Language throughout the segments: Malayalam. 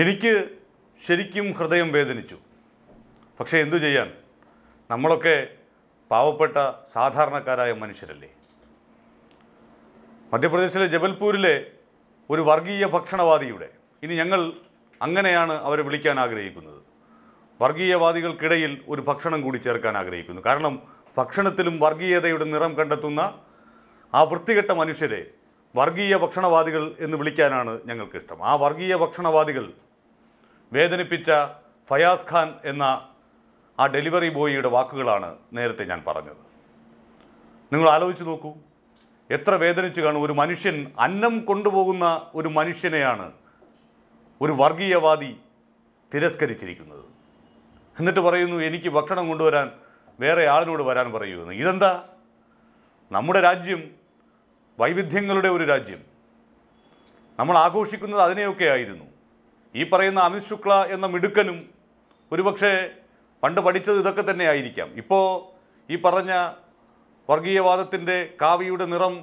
എനിക്ക് ശരിക്കും ഹൃദയം വേദനിച്ചു പക്ഷേ എന്തു ചെയ്യാൻ നമ്മളൊക്കെ പാവപ്പെട്ട സാധാരണക്കാരായ മനുഷ്യരല്ലേ മധ്യപ്രദേശിലെ ജബൽപൂരിലെ ഒരു വർഗീയ ഭക്ഷണവാദിയുടെ ഇനി ഞങ്ങൾ അങ്ങനെയാണ് അവരെ വിളിക്കാൻ ആഗ്രഹിക്കുന്നത് വർഗീയവാദികൾക്കിടയിൽ ഒരു ഭക്ഷണം കൂടി ചേർക്കാൻ ആഗ്രഹിക്കുന്നു കാരണം ഭക്ഷണത്തിലും വർഗീയതയുടെ നിറം കണ്ടെത്തുന്ന ആ വൃത്തികെട്ട മനുഷ്യരെ വർഗീയ ഭക്ഷണവാദികൾ എന്ന് വിളിക്കാനാണ് ഞങ്ങൾക്കിഷ്ടം ആ വർഗീയ ഭക്ഷണവാദികൾ വേദനിപ്പിച്ച ഫയാസ് ഖാൻ എന്ന ആ ഡെലിവറി ബോയിയുടെ വാക്കുകളാണ് നേരത്തെ ഞാൻ പറഞ്ഞത് നിങ്ങൾ ആലോചിച്ച് നോക്കൂ എത്ര വേദനിച്ച് കാണും ഒരു മനുഷ്യൻ അന്നം കൊണ്ടുപോകുന്ന ഒരു മനുഷ്യനെയാണ് ഒരു വർഗീയവാദി തിരസ്കരിച്ചിരിക്കുന്നത് എന്നിട്ട് പറയുന്നു എനിക്ക് ഭക്ഷണം കൊണ്ടുവരാൻ വേറെ ആളിനോട് വരാൻ പറയുമെന്ന് ഇതെന്താ നമ്മുടെ രാജ്യം വൈവിധ്യങ്ങളുടെ ഒരു രാജ്യം നമ്മൾ ആഘോഷിക്കുന്നത് അതിനെയൊക്കെ ആയിരുന്നു ഈ പറയുന്ന അമിത് ശുക്ല എന്ന മിടുക്കനും ഒരുപക്ഷെ പണ്ട് പഠിച്ചത് ഇതൊക്കെ തന്നെ ആയിരിക്കാം ഇപ്പോൾ ഈ പറഞ്ഞ വർഗീയവാദത്തിൻ്റെ കാവിയുടെ നിറം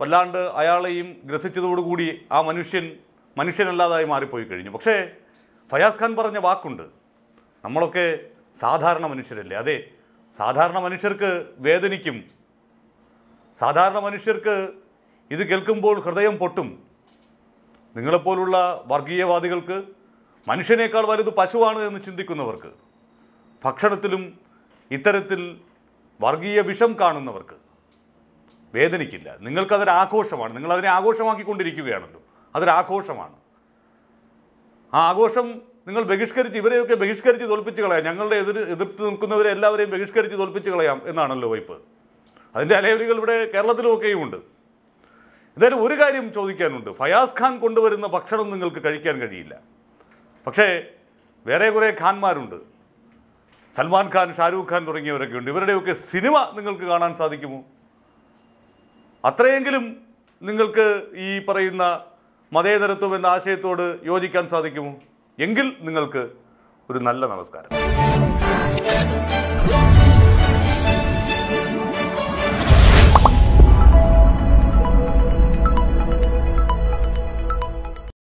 വല്ലാണ്ട് അയാളെയും ഗ്രസിച്ചതോടുകൂടി ആ മനുഷ്യൻ മനുഷ്യനല്ലാതായി മാറിപ്പോയി കഴിഞ്ഞു പക്ഷേ ഫയാസ് ഖാൻ പറഞ്ഞ വാക്കുണ്ട് നമ്മളൊക്കെ സാധാരണ മനുഷ്യരല്ലേ അതെ സാധാരണ മനുഷ്യർക്ക് വേദനിക്കും സാധാരണ മനുഷ്യർക്ക് ഇത് കേൾക്കുമ്പോൾ ഹൃദയം പൊട്ടും നിങ്ങളെപ്പോലുള്ള വർഗീയവാദികൾക്ക് മനുഷ്യനേക്കാൾ വലുത് പശുവാണ് എന്ന് ചിന്തിക്കുന്നവർക്ക് ഭക്ഷണത്തിലും ഇത്തരത്തിൽ വർഗീയ വിഷം കാണുന്നവർക്ക് വേദനിക്കില്ല നിങ്ങൾക്കതൊരാഘോഷമാണ് ആഘോഷമാണ് നിങ്ങളതിനെ ആഘോഷമാക്കിക്കൊണ്ടിരിക്കുകയാണല്ലോ അതൊരു ആ ആഘോഷം നിങ്ങൾ ബഹിഷ്കരിച്ച് ഇവരെയൊക്കെ ബഹിഷ്കരിച്ച് തോൽപ്പിച്ച് കളയാം ഞങ്ങളുടെ എതിർ എതിർത്ത് നിൽക്കുന്നവരെ എല്ലാവരെയും ബഹിഷ്കരിച്ച് തോൽപ്പിച്ച് കളയാം എന്നാണല്ലോ വൈപ്പ് അതിൻ്റെ അലയവരികൾ ഇവിടെ കേരളത്തിലുമൊക്കെയും ഉണ്ട് എന്തായാലും ഒരു കാര്യം ചോദിക്കാനുണ്ട് ഫയാസ് ഖാൻ കൊണ്ടുവരുന്ന ഭക്ഷണം നിങ്ങൾക്ക് കഴിക്കാൻ കഴിയില്ല പക്ഷേ വേറെ കുറേ ഖാൻമാരുണ്ട് സൽമാൻ ഖാൻ ഷാരൂഖ് ഖാൻ തുടങ്ങിയവരൊക്കെ ഉണ്ട് ഇവരുടെയൊക്കെ സിനിമ നിങ്ങൾക്ക് കാണാൻ സാധിക്കുമോ അത്രയെങ്കിലും നിങ്ങൾക്ക് ഈ പറയുന്ന മതേതരത്വം എന്ന ആശയത്തോട് യോജിക്കാൻ സാധിക്കുമോ എങ്കിൽ നിങ്ങൾക്ക് ഒരു നല്ല നമസ്കാരം